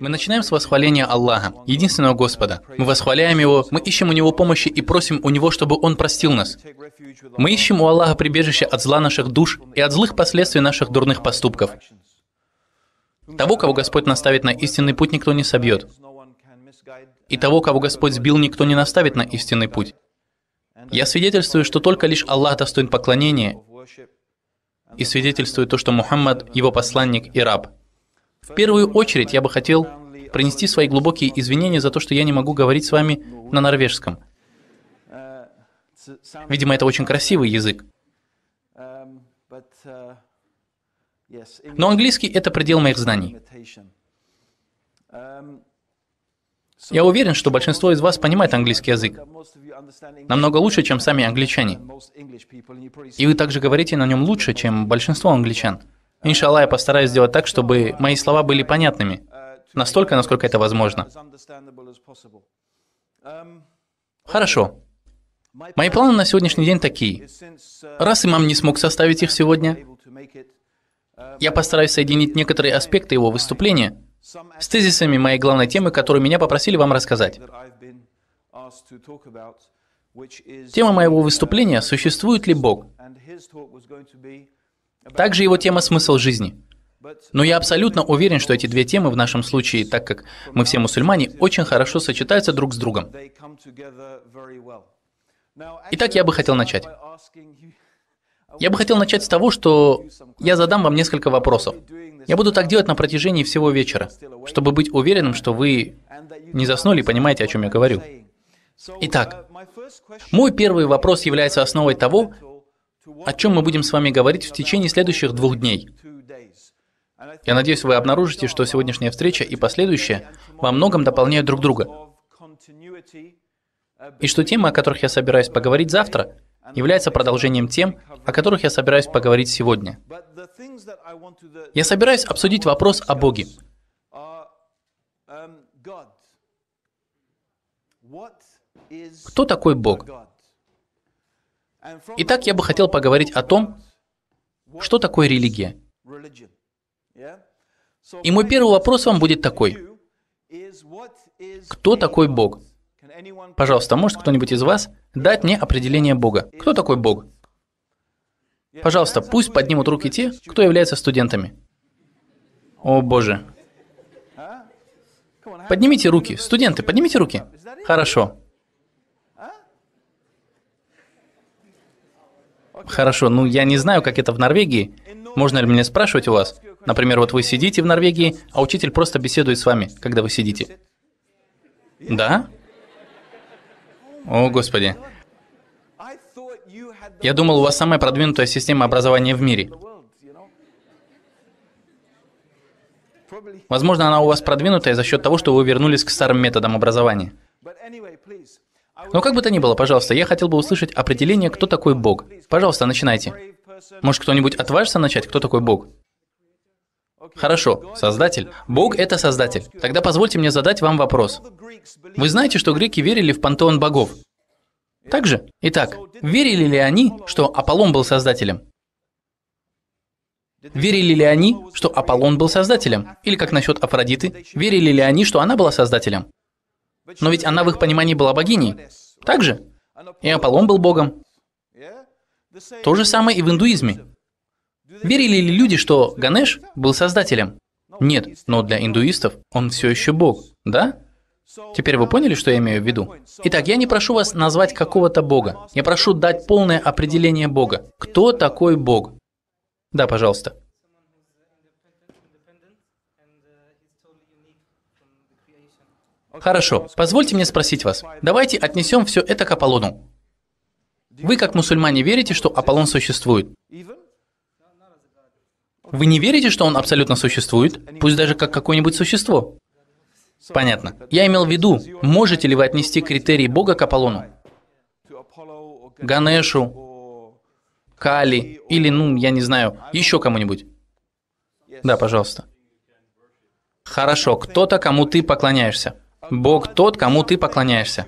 Мы начинаем с восхваления Аллаха, единственного Господа. Мы восхваляем Его, мы ищем у Него помощи и просим у Него, чтобы Он простил нас. Мы ищем у Аллаха прибежище от зла наших душ и от злых последствий наших дурных поступков. Того, кого Господь наставит на истинный путь, никто не собьет. И того, кого Господь сбил, никто не наставит на истинный путь. Я свидетельствую, что только лишь Аллах достоин поклонения, и свидетельствую то, что Мухаммад — его посланник и раб — в первую очередь я бы хотел принести свои глубокие извинения за то, что я не могу говорить с вами на норвежском. Видимо, это очень красивый язык. Но английский — это предел моих знаний. Я уверен, что большинство из вас понимает английский язык намного лучше, чем сами англичане. И вы также говорите на нем лучше, чем большинство англичан. Иншалла, я постараюсь сделать так, чтобы мои слова были понятными, настолько, насколько это возможно. Хорошо. Мои планы на сегодняшний день такие. Раз имам не смог составить их сегодня, я постараюсь соединить некоторые аспекты его выступления с тезисами моей главной темы, которую меня попросили вам рассказать. Тема моего выступления ⁇ Существует ли Бог? Также его тема «Смысл жизни». Но я абсолютно уверен, что эти две темы в нашем случае, так как мы все мусульмане, очень хорошо сочетаются друг с другом. Итак, я бы хотел начать. Я бы хотел начать с того, что я задам вам несколько вопросов. Я буду так делать на протяжении всего вечера, чтобы быть уверенным, что вы не заснули и понимаете, о чем я говорю. Итак, мой первый вопрос является основой того, о чем мы будем с вами говорить в течение следующих двух дней. Я надеюсь, вы обнаружите, что сегодняшняя встреча и последующая во многом дополняют друг друга. И что темы, о которых я собираюсь поговорить завтра, являются продолжением тем, о которых я собираюсь поговорить сегодня. Я собираюсь обсудить вопрос о Боге. Кто такой Бог? Итак, я бы хотел поговорить о том, что такое религия. И мой первый вопрос вам будет такой. Кто такой Бог? Пожалуйста, может кто-нибудь из вас дать мне определение Бога? Кто такой Бог? Пожалуйста, пусть поднимут руки те, кто является студентами. О боже. Поднимите руки. Студенты, поднимите руки. Хорошо. Хорошо, ну я не знаю, как это в Норвегии. Можно ли мне спрашивать у вас? Например, вот вы сидите в Норвегии, а учитель просто беседует с вами, когда вы сидите. Да? О, Господи. Я думал, у вас самая продвинутая система образования в мире. Возможно, она у вас продвинутая за счет того, что вы вернулись к старым методам образования. Но как бы то ни было, пожалуйста, я хотел бы услышать определение, кто такой Бог. Пожалуйста, начинайте. Может, кто-нибудь отважится начать, кто такой Бог? Хорошо, Создатель. Бог — это Создатель. Тогда позвольте мне задать вам вопрос. Вы знаете, что греки верили в пантеон богов? Так же? Итак, верили ли они, что Аполлон был Создателем? Верили ли они, что Аполлон был Создателем? Или как насчет Афродиты? Верили ли они, что она была Создателем? Но ведь она в их понимании была богиней. Так же? И Аполлон был богом. То же самое и в индуизме. Верили ли люди, что Ганеш был создателем? Нет, но для индуистов он все еще бог, да? Теперь вы поняли, что я имею в виду? Итак, я не прошу вас назвать какого-то бога. Я прошу дать полное определение бога. Кто такой бог? Да, пожалуйста. Хорошо, позвольте мне спросить вас. Давайте отнесем все это к Аполлону. Вы, как мусульмане, верите, что Аполлон существует? Вы не верите, что он абсолютно существует, пусть даже как какое-нибудь существо? Понятно. Я имел в виду, можете ли вы отнести критерии Бога к Аполлону? Ганешу, Кали или, ну, я не знаю, еще кому-нибудь? Да, пожалуйста. Хорошо, кто-то, кому ты поклоняешься. Бог тот, кому ты поклоняешься.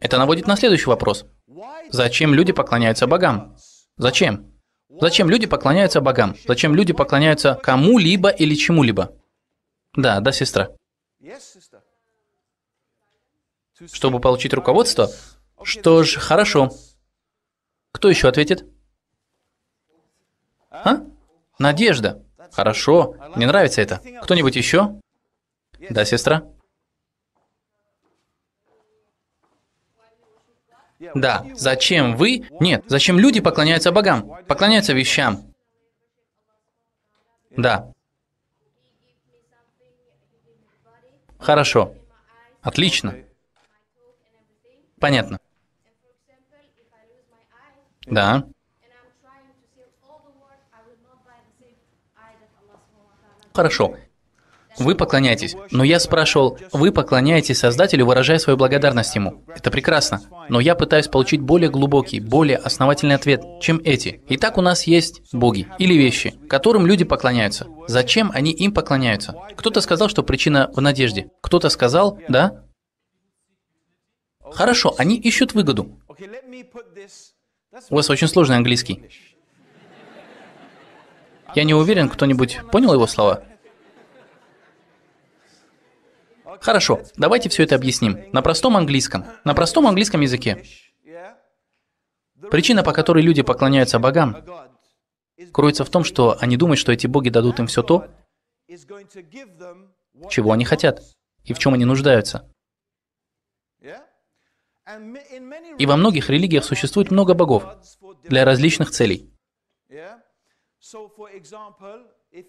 Это наводит на следующий вопрос. Зачем люди поклоняются богам? Зачем? Зачем люди поклоняются богам? Зачем люди поклоняются кому-либо или чему-либо? Да, да, сестра. Чтобы получить руководство? Что ж, хорошо. Кто еще ответит? А? Надежда. Хорошо. Мне нравится это. Кто-нибудь еще? Да, сестра. Да, зачем вы? Нет, зачем люди поклоняются богам? Поклоняются вещам. Да. Хорошо. Отлично. Понятно. Да. Хорошо. Вы поклоняетесь. Но я спрашивал, вы поклоняетесь Создателю, выражая свою благодарность Ему. Это прекрасно. Но я пытаюсь получить более глубокий, более основательный ответ, чем эти. Итак, у нас есть боги или вещи, которым люди поклоняются. Зачем они им поклоняются? Кто-то сказал, что причина в надежде. Кто-то сказал, да? Хорошо, они ищут выгоду. У вас очень сложный английский. Я не уверен, кто-нибудь понял его слова? Хорошо, давайте все это объясним. На простом английском. На простом английском языке. Причина, по которой люди поклоняются богам, кроется в том, что они думают, что эти боги дадут им все то, чего они хотят и в чем они нуждаются. И во многих религиях существует много богов для различных целей.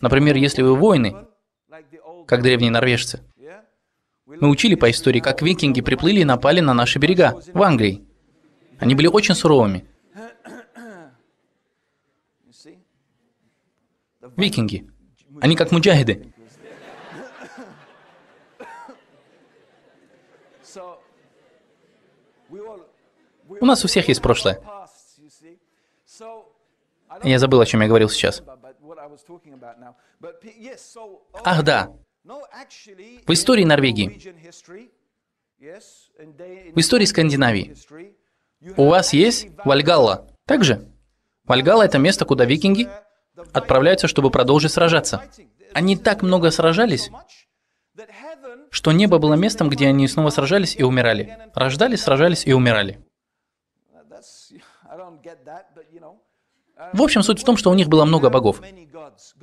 Например, если вы воины, как древние норвежцы, мы учили по истории, как викинги приплыли и напали на наши берега в Англии. Они были очень суровыми. Викинги. Они как муджахиды. У нас у всех есть прошлое. Я забыл, о чем я говорил сейчас. Ах да, в истории Норвегии, в истории Скандинавии, у вас есть Вальгалла. Также Вальгалла – это место, куда викинги отправляются, чтобы продолжить сражаться. Они так много сражались, что небо было местом, где они снова сражались и умирали. Рождались, сражались и умирали. Uh, в общем, суть в том, что у них было много богов.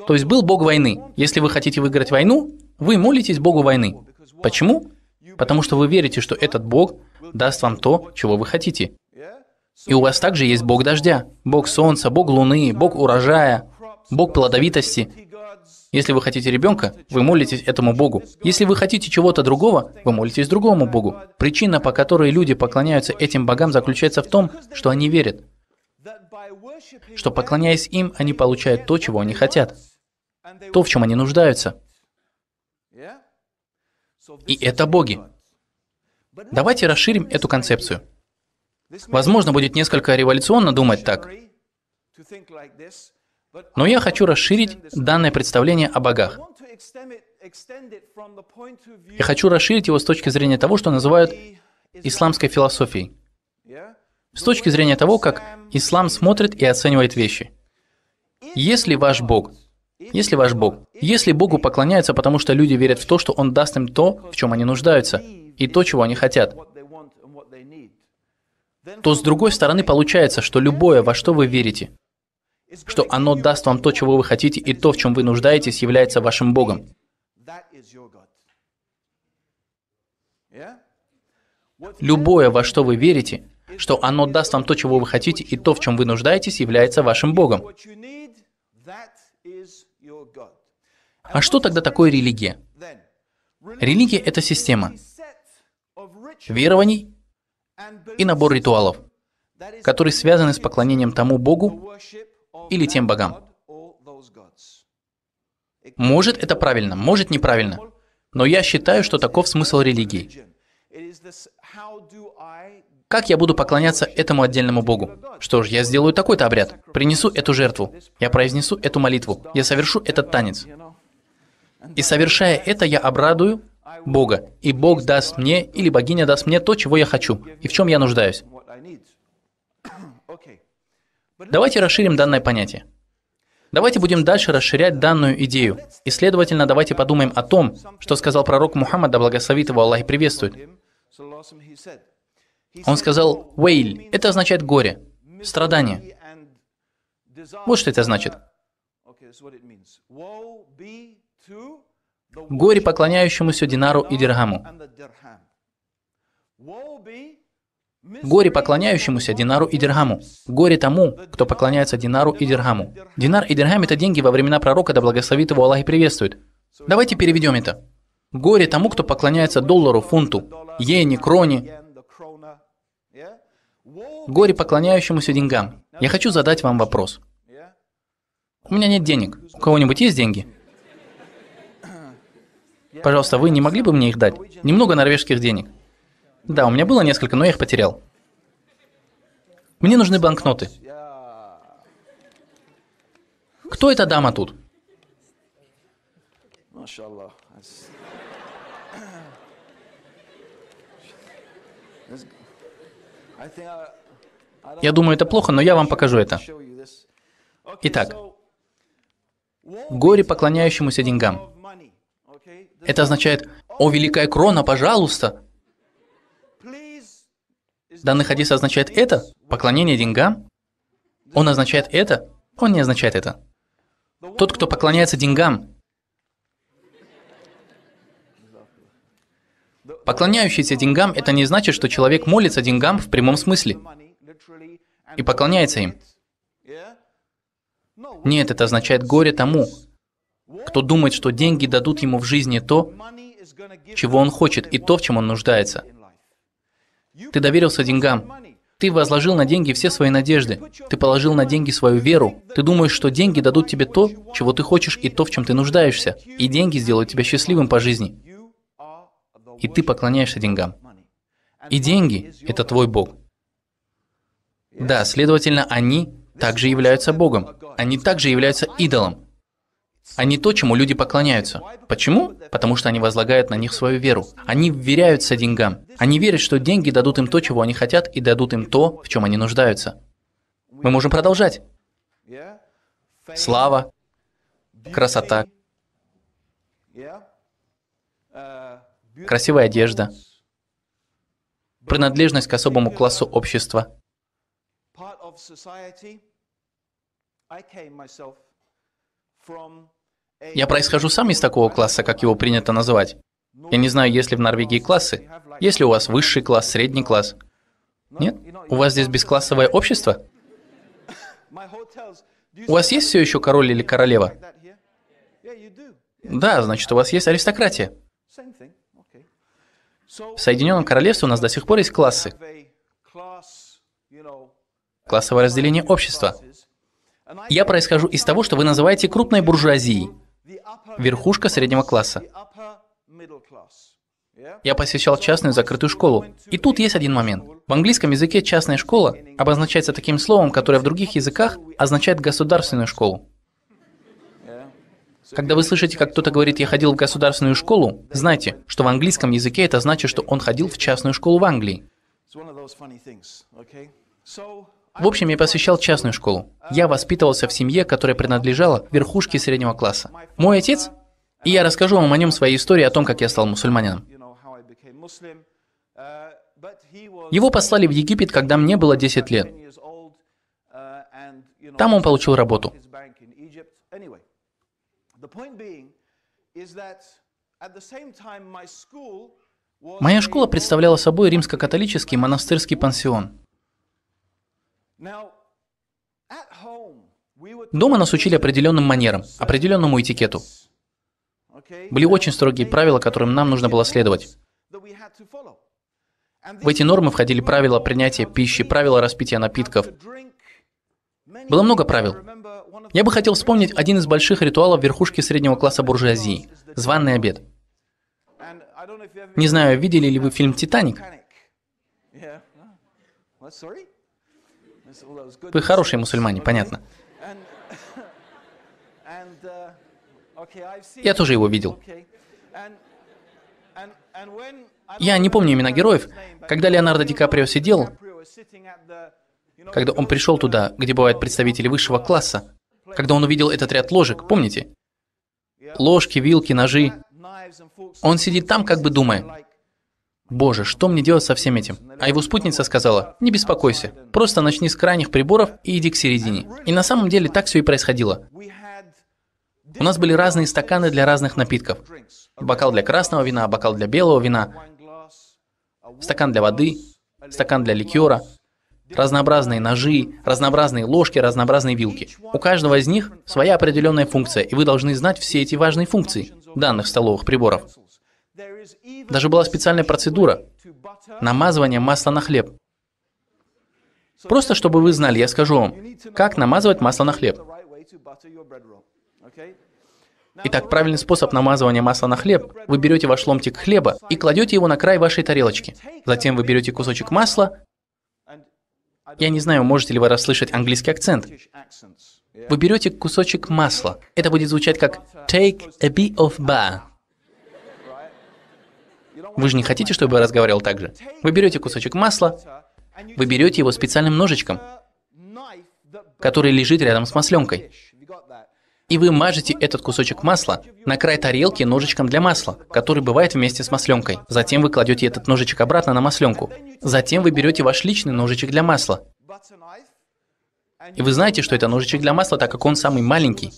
То есть был бог войны. Если вы хотите выиграть войну, вы молитесь Богу войны. Почему? Потому что вы верите, что этот Бог даст вам то, чего вы хотите. И у вас также есть Бог дождя, Бог солнца, Бог луны, Бог урожая, Бог плодовитости. Если вы хотите ребенка, вы молитесь этому Богу. Если вы хотите чего-то другого, вы молитесь другому Богу. Причина, по которой люди поклоняются этим богам, заключается в том, что они верят, что поклоняясь им, они получают то, чего они хотят, то, в чем они нуждаются и это боги. Давайте расширим эту концепцию. Возможно, будет несколько революционно думать так, но я хочу расширить данное представление о богах. Я хочу расширить его с точки зрения того, что называют исламской философией. С точки зрения того, как ислам смотрит и оценивает вещи. Если ваш Бог если ваш Бог, если Богу поклоняются, потому что люди верят в то, что Он даст им то, в чем они нуждаются, и то, чего они хотят, то с другой стороны получается, что любое, во что вы верите, что оно даст вам то, чего вы хотите, и то, в чем вы нуждаетесь, является вашим Богом. Любое, во что вы верите, что оно даст вам то, чего вы хотите, и то, в чем вы нуждаетесь, является вашим Богом. А что тогда такое религия? Религия – это система верований и набор ритуалов, которые связаны с поклонением тому Богу или тем богам. Может это правильно, может неправильно, но я считаю, что таков смысл религии. Как я буду поклоняться этому отдельному Богу? Что ж, я сделаю такой-то обряд, принесу эту жертву, я произнесу эту молитву, я совершу этот танец. И совершая это, я обрадую Бога, и Бог даст мне, или богиня даст мне то, чего я хочу, и в чем я нуждаюсь. Давайте расширим данное понятие. Давайте будем дальше расширять данную идею. И, следовательно, давайте подумаем о том, что сказал пророк Мухаммад, да благословит его Аллах и приветствует. Он сказал «Вейль» — это означает «горе», «страдание». Вот что это значит. Горе поклоняющемуся динару и дирхаму. Горе поклоняющемуся динару и дирхаму. Горе тому, кто поклоняется динару и дирхаму. Динар и дирхам – это деньги во времена пророка, да благословит его Аллах и приветствует. Давайте переведем это. Горе тому, кто поклоняется доллару, фунту, йене, кроне. Горе поклоняющемуся деньгам. Я хочу задать вам вопрос. У меня нет денег. У кого-нибудь есть деньги? Пожалуйста, вы не могли бы мне их дать? Немного норвежских денег. Да, у меня было несколько, но я их потерял. Мне нужны банкноты. Кто эта дама тут? Я думаю, это плохо, но я вам покажу это. Итак, горе поклоняющемуся деньгам. Это означает, «О, великая крона, пожалуйста!» Данный хадис означает это, поклонение деньгам. Он означает это, он не означает это. Тот, кто поклоняется деньгам, Поклоняющийся деньгам – это не значит, что человек молится деньгам в прямом смысле и поклоняется им. Нет, это означает горе тому, кто думает, что деньги дадут ему в жизни то, чего он хочет и то, в чем он нуждается. Ты доверился деньгам. Ты возложил на деньги все свои надежды. Ты положил на деньги свою веру. Ты думаешь, что деньги дадут тебе то, чего ты хочешь и то, в чем ты нуждаешься. И деньги сделают тебя счастливым по жизни. И ты поклоняешься деньгам. И деньги – это твой Бог. Да, следовательно, они также являются Богом. Они также являются идолом. Они то, чему люди поклоняются. Почему? Потому что они возлагают на них свою веру. Они вверяются деньгам. Они верят, что деньги дадут им то, чего они хотят, и дадут им то, в чем они нуждаются. Мы можем продолжать. Слава, красота, красивая одежда, принадлежность к особому классу общества – я происхожу сам из такого класса, как его принято называть. Я не знаю, есть ли в Норвегии классы. Есть ли у вас высший класс, средний класс? Нет? У вас здесь бесклассовое общество? У вас есть все еще король или королева? Да, значит, у вас есть аристократия. В Соединенном Королевстве у нас до сих пор есть классы. Классовое разделение общества. Я происхожу из того, что вы называете крупной буржуазией, верхушка среднего класса. Я посещал частную закрытую школу. И тут есть один момент. В английском языке частная школа обозначается таким словом, которое в других языках означает государственную школу. Когда вы слышите, как кто-то говорит «я ходил в государственную школу», знайте, что в английском языке это значит, что он ходил в частную школу в Англии. В общем, я посвящал частную школу. Я воспитывался в семье, которая принадлежала верхушке среднего класса. Мой отец, и я расскажу вам о нем своей истории, о том, как я стал мусульманином. Его послали в Египет, когда мне было 10 лет. Там он получил работу. Моя школа представляла собой римско-католический монастырский пансион. Дома нас учили определенным манерам, определенному этикету. Были очень строгие правила, которым нам нужно было следовать. В эти нормы входили правила принятия пищи, правила распития напитков. Было много правил. Я бы хотел вспомнить один из больших ритуалов верхушки среднего класса буржуазии – званый обед. Не знаю, видели ли вы фильм «Титаник». Вы хорошие мусульмане, понятно. Я тоже его видел. Я не помню имена героев. Когда Леонардо Ди Каприо сидел, когда он пришел туда, где бывают представители высшего класса, когда он увидел этот ряд ложек, помните? Ложки, вилки, ножи. Он сидит там, как бы думая, Боже, что мне делать со всем этим? А его спутница сказала, не беспокойся, просто начни с крайних приборов и иди к середине. И на самом деле так все и происходило. У нас были разные стаканы для разных напитков. Бокал для красного вина, бокал для белого вина, стакан для воды, стакан для ликера, разнообразные ножи, разнообразные ложки, разнообразные вилки. У каждого из них своя определенная функция, и вы должны знать все эти важные функции данных столовых приборов. Даже была специальная процедура – намазывание масла на хлеб. Просто чтобы вы знали, я скажу вам, как намазывать масло на хлеб. Итак, правильный способ намазывания масла на хлеб – вы берете ваш ломтик хлеба и кладете его на край вашей тарелочки. Затем вы берете кусочек масла. Я не знаю, можете ли вы расслышать английский акцент. Вы берете кусочек масла. Это будет звучать как «take a bit of butter". Вы же не хотите, чтобы я разговаривал так же? Вы берете кусочек масла, вы берете его специальным ножичком, который лежит рядом с масленкой. И вы мажете этот кусочек масла на край тарелки ножичком для масла, который бывает вместе с масленкой. Затем вы кладете этот ножичек обратно на масленку. Затем вы берете ваш личный ножичек для масла. И вы знаете, что это ножичек для масла, так как он самый маленький.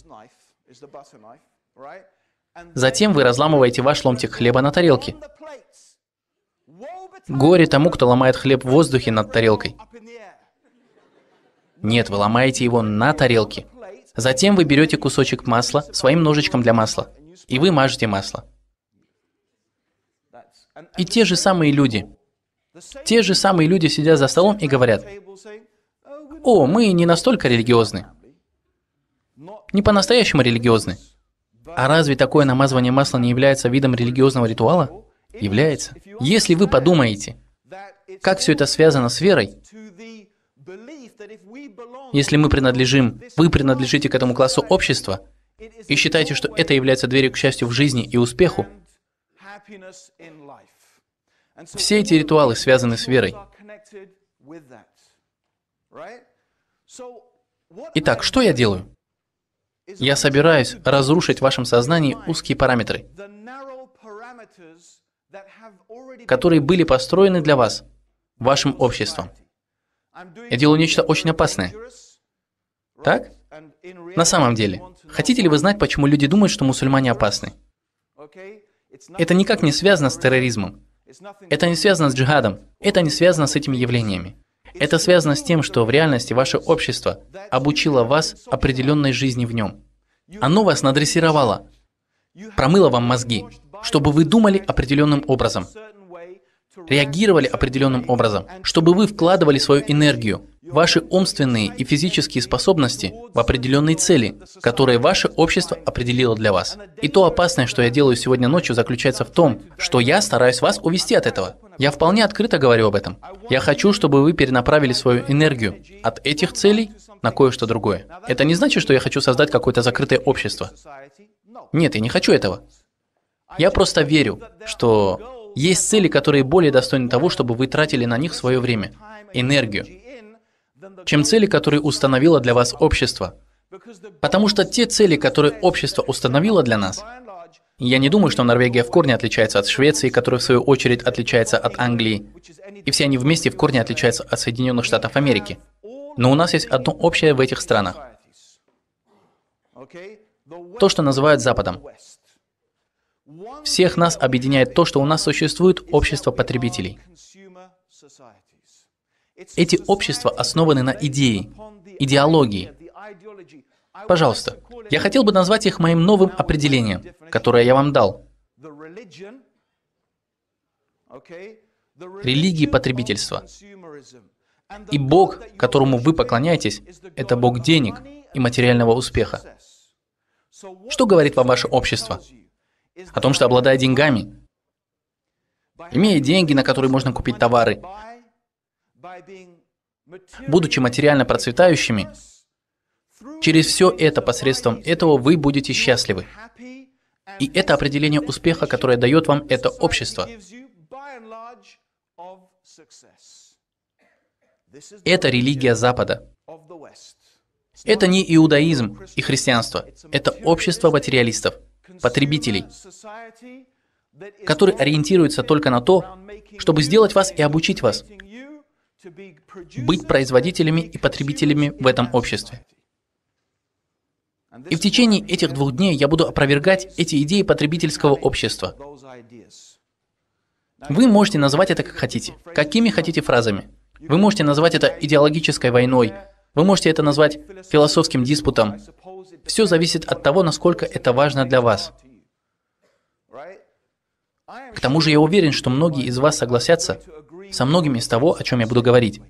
Затем вы разламываете ваш ломтик хлеба на тарелке. Горе тому, кто ломает хлеб в воздухе над тарелкой. Нет, вы ломаете его на тарелке. Затем вы берете кусочек масла своим ножичком для масла, и вы мажете масло. И те же самые люди, те же самые люди сидят за столом и говорят, «О, мы не настолько религиозны, не по-настоящему религиозны». А разве такое намазывание масла не является видом религиозного ритуала? является, если вы подумаете, как все это связано с верой, если мы принадлежим, вы принадлежите к этому классу общества, и считаете, что это является дверью к счастью в жизни и успеху, все эти ритуалы связаны с верой. Итак, что я делаю? Я собираюсь разрушить в вашем сознании узкие параметры которые были построены для вас, вашим обществом. Я делаю нечто очень опасное. Так? На самом деле, хотите ли вы знать, почему люди думают, что мусульмане опасны? Это никак не связано с терроризмом. Это не связано с джихадом. Это не связано с этими явлениями. Это связано с тем, что в реальности ваше общество обучило вас определенной жизни в нем. Оно вас надрессировало, промыло вам мозги, чтобы вы думали определенным образом, реагировали определенным образом, чтобы вы вкладывали свою энергию, ваши умственные и физические способности в определенные цели, которые ваше общество определило для вас. И то опасное, что я делаю сегодня ночью, заключается в том, что я стараюсь вас увести от этого. Я вполне открыто говорю об этом. Я хочу, чтобы вы перенаправили свою энергию от этих целей на кое-что другое. Это не значит, что я хочу создать какое-то закрытое общество. Нет, я не хочу этого. Я просто верю, что есть цели, которые более достойны того, чтобы вы тратили на них свое время, энергию, чем цели, которые установило для вас общество. Потому что те цели, которые общество установило для нас, я не думаю, что Норвегия в корне отличается от Швеции, которая в свою очередь отличается от Англии. И все они вместе в корне отличаются от Соединенных Штатов Америки. Но у нас есть одно общее в этих странах. То, что называют Западом. Всех нас объединяет то, что у нас существует общество потребителей. Эти общества основаны на идее, идеологии. Пожалуйста, я хотел бы назвать их моим новым определением, которое я вам дал. Религии потребительства. И Бог, которому вы поклоняетесь, это Бог денег и материального успеха. Что говорит вам ваше общество? о том, что обладая деньгами, имея деньги, на которые можно купить товары, будучи материально процветающими, через все это посредством этого вы будете счастливы. И это определение успеха, которое дает вам это общество. Это религия Запада. Это не иудаизм и христианство. Это общество материалистов потребителей, который ориентируется только на то, чтобы сделать вас и обучить вас, быть производителями и потребителями в этом обществе. И в течение этих двух дней я буду опровергать эти идеи потребительского общества. Вы можете назвать это как хотите, какими хотите фразами. Вы можете назвать это идеологической войной, вы можете это назвать философским диспутом, все зависит от того, насколько это важно для вас. К тому же я уверен, что многие из вас согласятся со многими из того, о чем я буду говорить.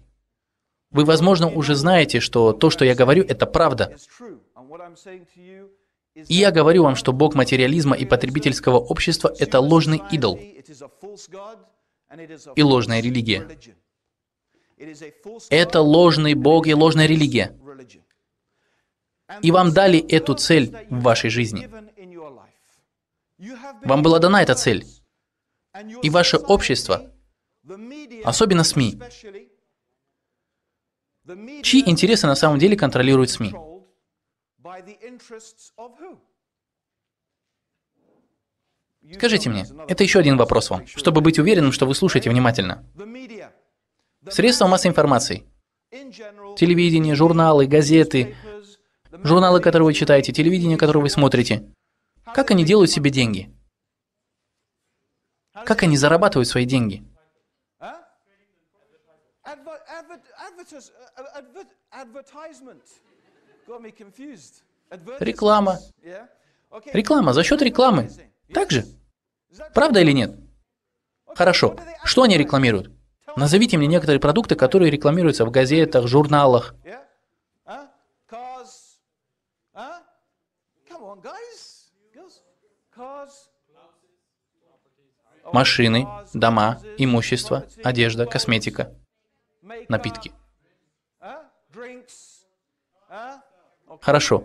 Вы, возможно, уже знаете, что то, что я говорю, это правда. И я говорю вам, что бог материализма и потребительского общества – это ложный идол и ложная религия. Это ложный бог и ложная религия и вам дали эту цель в вашей жизни. Вам была дана эта цель. И ваше общество, особенно СМИ, чьи интересы на самом деле контролируют СМИ? Скажите мне, это еще один вопрос вам, чтобы быть уверенным, что вы слушаете внимательно. Средства массовой информации, телевидение, журналы, газеты, журналы, которые вы читаете, телевидение, которое вы смотрите. Как они делают себе деньги? Как они зарабатывают свои деньги? Реклама. Реклама, за счет рекламы. Так же? Правда или нет? Хорошо. Что они рекламируют? Назовите мне некоторые продукты, которые рекламируются в газетах, журналах. машины, дома, имущество, одежда, косметика, напитки. Хорошо.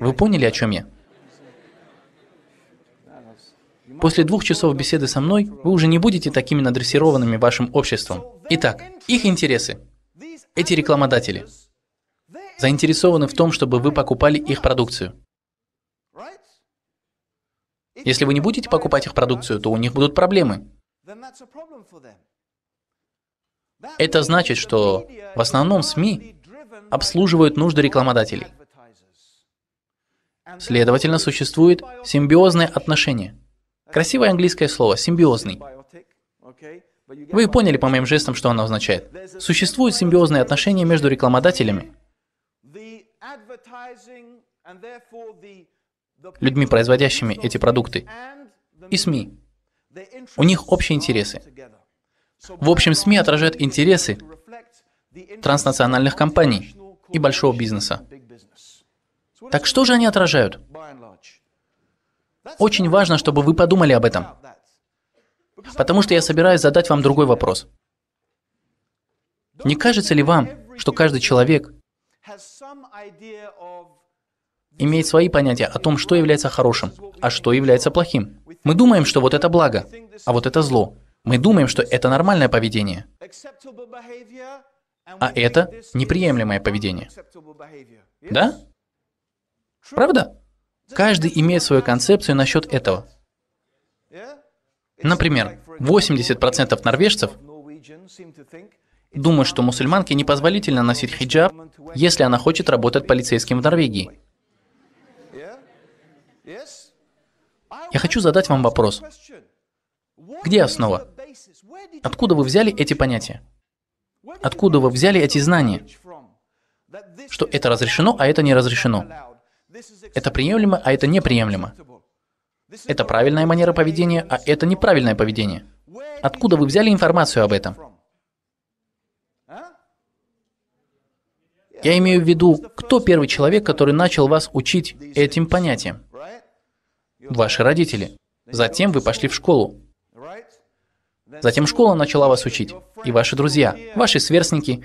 Вы поняли, о чем я? После двух часов беседы со мной вы уже не будете такими надрессированными вашим обществом. Итак, их интересы. Эти рекламодатели заинтересованы в том, чтобы вы покупали их продукцию. Если вы не будете покупать их продукцию, то у них будут проблемы. Это значит, что в основном СМИ обслуживают нужды рекламодателей. Следовательно, существует симбиозное отношение. Красивое английское слово «симбиозный». Вы поняли по моим жестам, что оно означает. Существуют симбиозные отношения между рекламодателями людьми, производящими эти продукты, и СМИ. У них общие интересы. В общем, СМИ отражают интересы транснациональных компаний и большого бизнеса. Так что же они отражают? Очень важно, чтобы вы подумали об этом. Потому что я собираюсь задать вам другой вопрос. Не кажется ли вам, что каждый человек имеет свои понятия о том, что является хорошим, а что является плохим. Мы думаем, что вот это благо, а вот это зло. Мы думаем, что это нормальное поведение, а это неприемлемое поведение. Да? Правда? Каждый имеет свою концепцию насчет этого. Например, 80% норвежцев думают, что мусульманке непозволительно носить хиджаб, если она хочет работать полицейским в Норвегии. Я хочу задать вам вопрос. Где основа? Откуда вы взяли эти понятия? Откуда вы взяли эти знания? Что это разрешено, а это не разрешено. Это приемлемо, а это неприемлемо. Это правильная манера поведения, а это неправильное поведение. Откуда вы взяли информацию об этом? Я имею в виду, кто первый человек, который начал вас учить этим понятиям? ваши родители. Затем вы пошли в школу. Затем школа начала вас учить. И ваши друзья, ваши сверстники,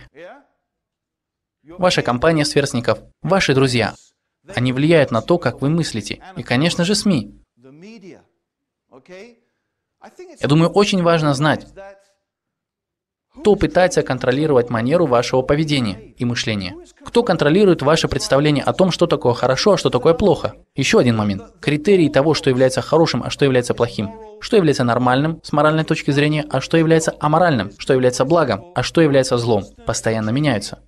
ваша компания сверстников, ваши друзья. Они влияют на то, как вы мыслите. И, конечно же, СМИ. Я думаю, очень важно знать, кто пытается контролировать манеру вашего поведения и мышления? Кто контролирует ваше представление о том, что такое хорошо, а что такое плохо? Еще один момент. Критерии того, что является хорошим, а что является плохим. Что является нормальным с моральной точки зрения, а что является аморальным, что является благом, а что является злом, постоянно меняются.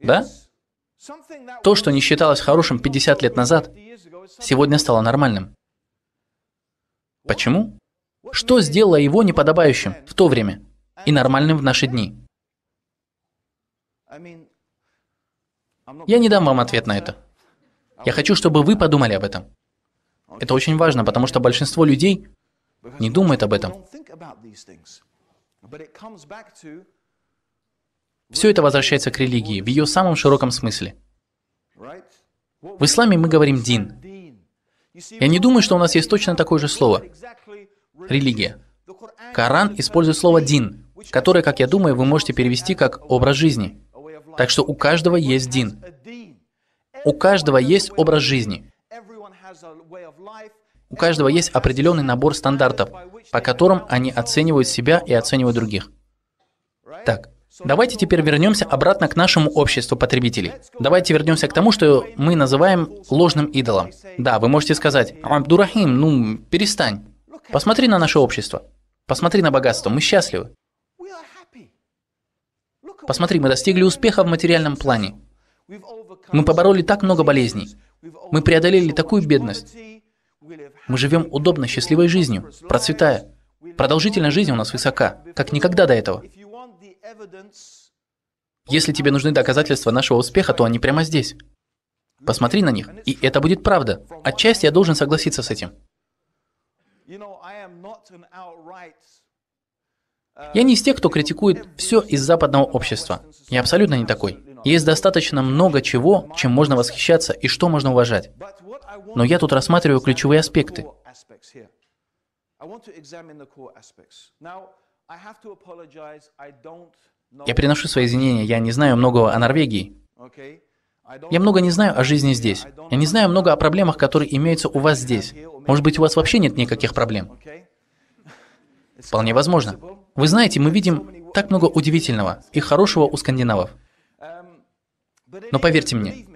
Да? То, что не считалось хорошим 50 лет назад, сегодня стало нормальным. Почему? Что сделало его неподобающим в то время? и нормальным в наши дни? Я не дам вам ответ на это. Я хочу, чтобы вы подумали об этом. Это очень важно, потому что большинство людей не думает об этом. Все это возвращается к религии в ее самом широком смысле. В исламе мы говорим «дин». Я не думаю, что у нас есть точно такое же слово. Религия. Коран использует слово «дин», которое, как я думаю, вы можете перевести как «образ жизни». Так что у каждого есть дин. У каждого есть образ жизни. У каждого есть определенный набор стандартов, по которым они оценивают себя и оценивают других. Так, давайте теперь вернемся обратно к нашему обществу потребителей. Давайте вернемся к тому, что мы называем ложным идолом. Да, вы можете сказать, Абдурахим, ну перестань. Посмотри на наше общество. Посмотри на богатство, мы счастливы. Посмотри, мы достигли успеха в материальном плане. Мы побороли так много болезней. Мы преодолели такую бедность. Мы живем удобно, счастливой жизнью, процветая. Продолжительность жизни у нас высока, как никогда до этого. Если тебе нужны доказательства нашего успеха, то они прямо здесь. Посмотри на них, и это будет правда. Отчасти я должен согласиться с этим. Я не из тех, кто критикует все из западного общества. Я абсолютно не такой. Есть достаточно много чего, чем можно восхищаться и что можно уважать. Но я тут рассматриваю ключевые аспекты. Я приношу свои извинения, я не знаю многого о Норвегии. Я много не знаю о жизни здесь. Я не знаю много о проблемах, которые имеются у вас здесь. Может быть, у вас вообще нет никаких проблем. Вполне возможно. Вы знаете, мы видим так много удивительного и хорошего у скандинавов. Но поверьте мне,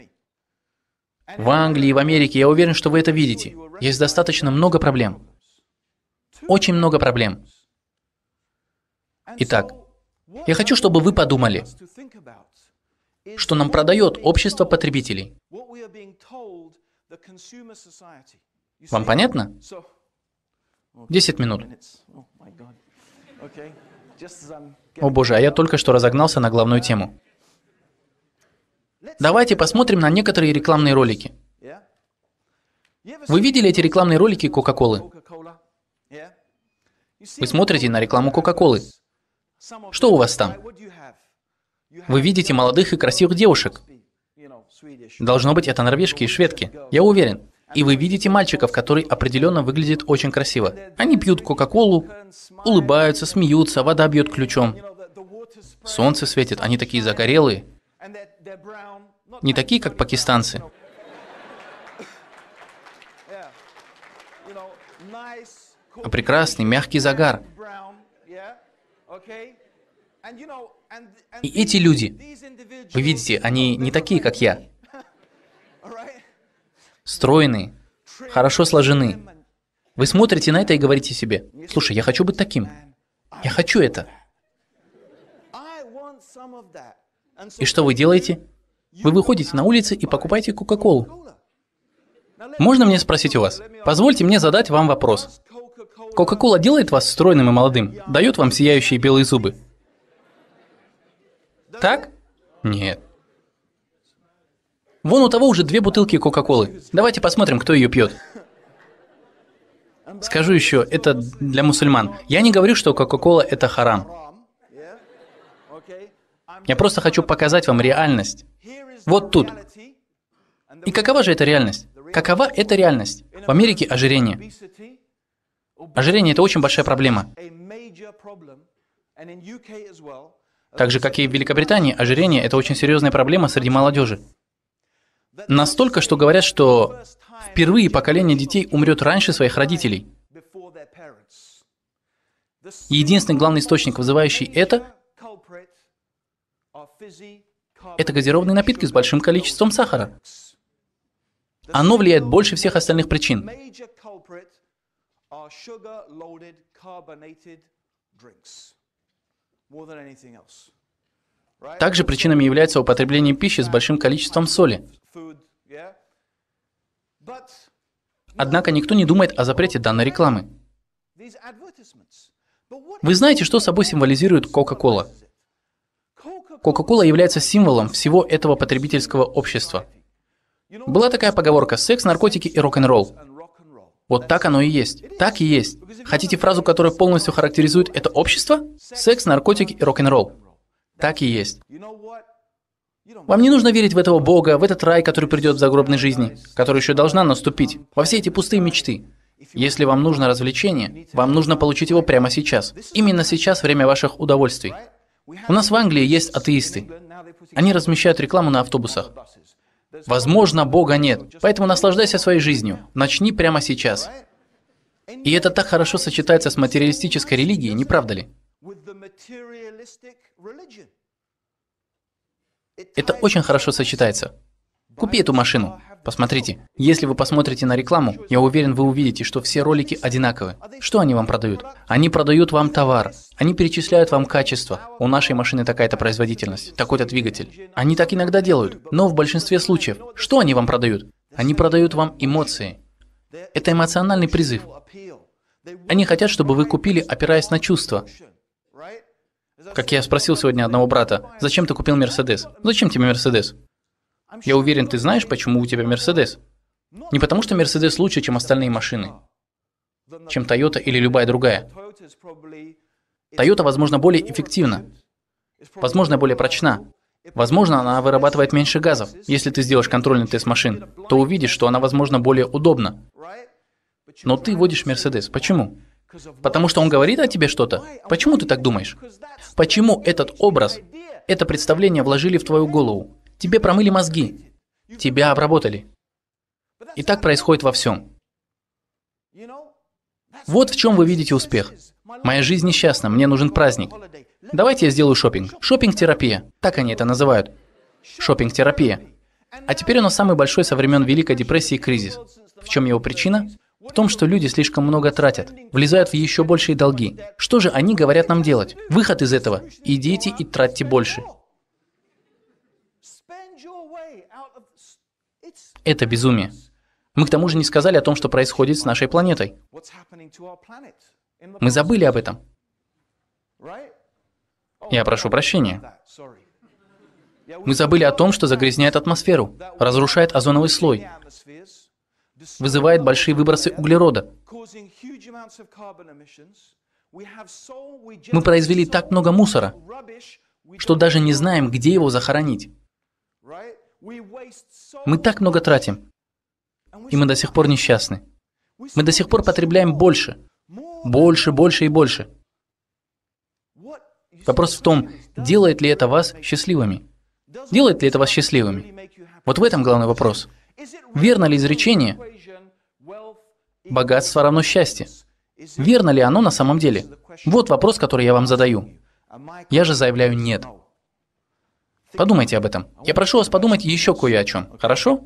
в Англии в Америке, я уверен, что вы это видите, есть достаточно много проблем. Очень много проблем. Итак, я хочу, чтобы вы подумали, что нам продает общество потребителей. Вам понятно? Десять минут. О боже, а я только что разогнался на главную тему. Давайте посмотрим на некоторые рекламные ролики. Вы видели эти рекламные ролики Кока-Колы? Вы смотрите на рекламу Кока-Колы. Что у вас там? Вы видите молодых и красивых девушек. Должно быть, это норвежки и шведки, я уверен. И вы видите мальчиков, которые определенно выглядят очень красиво. Они пьют Кока-Колу, улыбаются, смеются, вода бьет ключом. Солнце светит, они такие загорелые. Не такие, как пакистанцы. А прекрасный, мягкий загар. И эти люди, вы видите, они не такие, как я стройны, хорошо сложены. Вы смотрите на это и говорите себе, слушай, я хочу быть таким. Я хочу это. И что вы делаете? Вы выходите на улицы и покупаете Кока-Колу. Можно мне спросить у вас? Позвольте мне задать вам вопрос. Кока-кола делает вас стройным и молодым, дает вам сияющие белые зубы. Так? Нет. Вон у того уже две бутылки Кока-Колы. Давайте посмотрим, кто ее пьет. Скажу еще, это для мусульман. Я не говорю, что Кока-Кола это харам. Я просто хочу показать вам реальность. Вот тут. И какова же эта реальность? Какова эта реальность? В Америке ожирение. Ожирение – это очень большая проблема. Так же, как и в Великобритании, ожирение – это очень серьезная проблема среди молодежи. Настолько, что говорят, что впервые поколение детей умрет раньше своих родителей. Единственный главный источник, вызывающий это, это газированные напитки с большим количеством сахара. Оно влияет больше всех остальных причин. More than anything else. Также причинами является употребление пищи с большим количеством соли. Однако никто не думает о запрете данной рекламы. Вы знаете, что собой символизирует Кока-Кола? Кока-Кола является символом всего этого потребительского общества. Была такая поговорка «секс, наркотики и рок-н-ролл». Вот так оно и есть. Так и есть. Хотите фразу, которая полностью характеризует это общество? Секс, наркотики и рок-н-ролл. Так и есть. Вам не нужно верить в этого Бога, в этот рай, который придет в загробной жизни, который еще должна наступить, во все эти пустые мечты. Если вам нужно развлечение, вам нужно получить его прямо сейчас. Именно сейчас время ваших удовольствий. У нас в Англии есть атеисты. Они размещают рекламу на автобусах. Возможно, Бога нет, поэтому наслаждайся своей жизнью. Начни прямо сейчас. И это так хорошо сочетается с материалистической религией, не правда ли? Это очень хорошо сочетается. Купи эту машину. Посмотрите, если вы посмотрите на рекламу, я уверен, вы увидите, что все ролики одинаковы. Что они вам продают? Они продают вам товар. Они перечисляют вам качество. У нашей машины такая-то производительность, такой-то двигатель. Они так иногда делают, но в большинстве случаев. Что они вам продают? Они продают вам эмоции. Это эмоциональный призыв. Они хотят, чтобы вы купили, опираясь на чувства, как я спросил сегодня одного брата, зачем ты купил Мерседес? Зачем тебе Мерседес? Я уверен, ты знаешь, почему у тебя Мерседес. Не потому, что Мерседес лучше, чем остальные машины, чем Тойота или любая другая. Тойота, возможно, более эффективна, возможно, более прочна, Возможно, она вырабатывает меньше газов. Если ты сделаешь контрольный тест машин, то увидишь, что она, возможно, более удобна. Но ты водишь Мерседес. Почему? Потому что он говорит о тебе что-то. Почему ты так думаешь? Почему этот образ, это представление вложили в твою голову? Тебе промыли мозги. Тебя обработали. И так происходит во всем. Вот в чем вы видите успех. Моя жизнь несчастна, мне нужен праздник. Давайте я сделаю шопинг. Шопинг-терапия. Так они это называют. Шопинг-терапия. А теперь у нас самый большой со времен Великой депрессии кризис. В чем его причина? В том, что люди слишком много тратят, влезают в еще большие долги. Что же они говорят нам делать? Выход из этого – идите и тратьте больше. Это безумие. Мы к тому же не сказали о том, что происходит с нашей планетой. Мы забыли об этом. Я прошу прощения. Мы забыли о том, что загрязняет атмосферу, разрушает озоновый слой вызывает большие выбросы углерода. Мы произвели так много мусора, что даже не знаем, где его захоронить. Мы так много тратим, и мы до сих пор несчастны. Мы до сих пор потребляем больше, больше, больше и больше. Вопрос в том, делает ли это вас счастливыми? Делает ли это вас счастливыми? Вот в этом главный вопрос. Верно ли изречение, Богатство равно счастье. Верно ли оно на самом деле? Вот вопрос, который я вам задаю. Я же заявляю «нет». Подумайте об этом. Я прошу вас подумать еще кое о чем. Хорошо?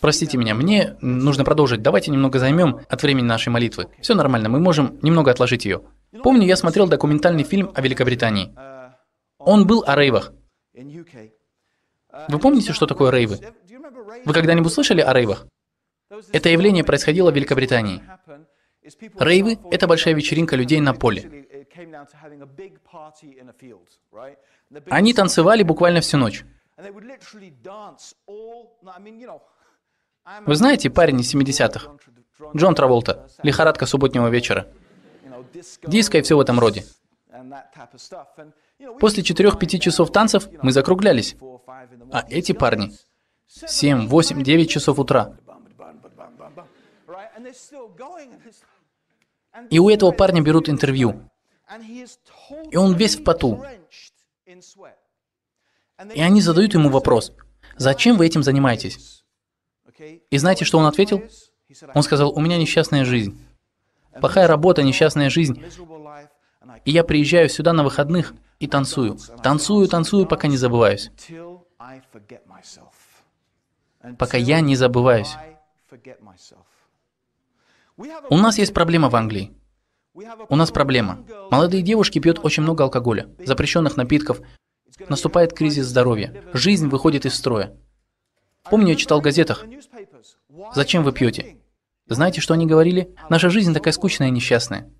Простите меня, мне нужно продолжить. Давайте немного займем от времени нашей молитвы. Все нормально, мы можем немного отложить ее. Помню, я смотрел документальный фильм о Великобритании. Он был о рейвах. Вы помните, что такое рейвы? Вы когда-нибудь слышали о рейвах? Это явление происходило в Великобритании. Рейвы — это большая вечеринка людей на поле. Они танцевали буквально всю ночь. Вы знаете парень из 70-х? Джон Траволта, «Лихорадка субботнего вечера». Диско и все в этом роде. После 4-5 часов танцев мы закруглялись. А эти парни 7, 8, 9 часов утра. И у этого парня берут интервью. И он весь в поту. И они задают ему вопрос, зачем вы этим занимаетесь? И знаете, что он ответил? Он сказал, у меня несчастная жизнь. Плохая работа, несчастная жизнь. И я приезжаю сюда на выходных и танцую. Танцую, танцую, пока не забываюсь. Пока я не забываюсь. У нас есть проблема в Англии. У нас проблема. Молодые девушки пьют очень много алкоголя, запрещенных напитков. Наступает кризис здоровья. Жизнь выходит из строя. Помню, я читал в газетах. Зачем вы пьете? Знаете, что они говорили? Наша жизнь такая скучная и несчастная.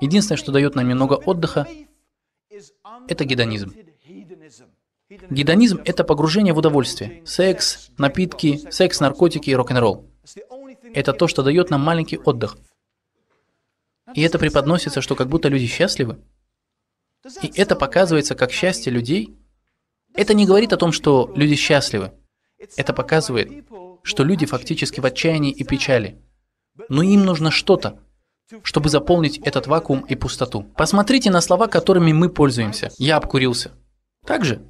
Единственное, что дает нам немного отдыха, это гедонизм. Гедонизм — это погружение в удовольствие. Секс, напитки, секс, наркотики и рок-н-ролл. Это то, что дает нам маленький отдых. И это преподносится, что как будто люди счастливы. И это показывается как счастье людей. Это не говорит о том, что люди счастливы. Это показывает, что люди фактически в отчаянии и печали. Но им нужно что-то, чтобы заполнить этот вакуум и пустоту. Посмотрите на слова, которыми мы пользуемся. Я обкурился. Так же?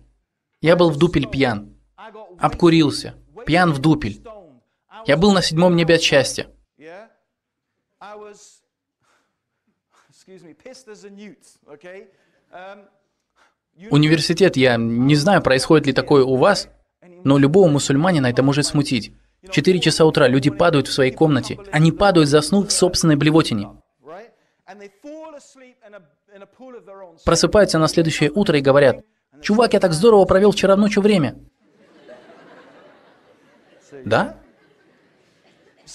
Я был в дупель пьян. Обкурился. Пьян в дупель. Я был на седьмом небе от счастья. Университет, я не знаю, происходит ли такое у вас, но любого мусульманина это может смутить. Четыре часа утра люди падают в своей комнате. Они падают, заснув в собственной блевотине. Просыпаются на следующее утро и говорят, «Чувак, я так здорово провел вчера ночью время». Да?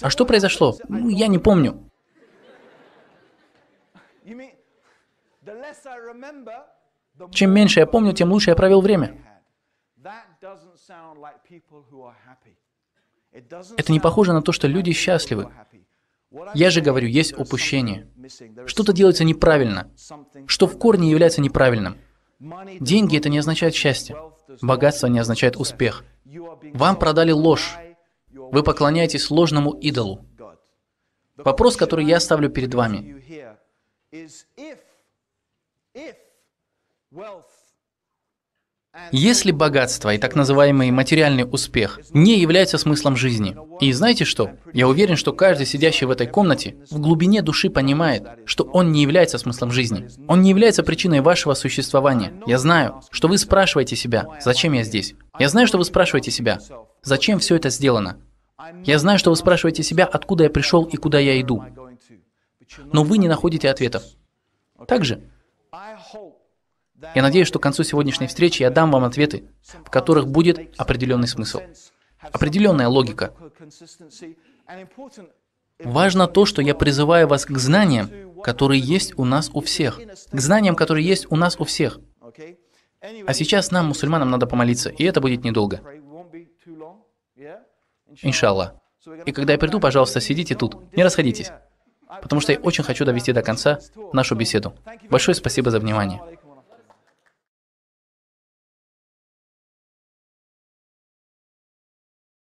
А что произошло? Ну, я не помню. Чем меньше я помню, тем лучше я провел время. Это не похоже на то, что люди счастливы. Я же говорю, есть упущение. Что-то делается неправильно, что в корне является неправильным. Деньги — это не означает счастье. Богатство не означает успех. Вам продали ложь. Вы поклоняетесь ложному идолу. Вопрос, который я ставлю перед вами. Если богатство и так называемый материальный успех не являются смыслом жизни, и знаете что? Я уверен, что каждый сидящий в этой комнате в глубине души понимает, что он не является смыслом жизни. Он не является причиной вашего существования. Я знаю, что вы спрашиваете себя, зачем я здесь? Я знаю, что вы спрашиваете себя, зачем все это сделано? Я знаю, что вы спрашиваете себя, откуда я пришел и куда я иду. Но вы не находите ответов. Также я надеюсь, что к концу сегодняшней встречи я дам вам ответы, в которых будет определенный смысл, определенная логика. Важно то, что я призываю вас к знаниям, которые есть у нас у всех. К знаниям, которые есть у нас у всех. А сейчас нам, мусульманам, надо помолиться, и это будет недолго. Иншаллах. И когда я приду, пожалуйста, сидите тут, не расходитесь, потому что я очень хочу довести до конца нашу беседу. Большое спасибо за внимание.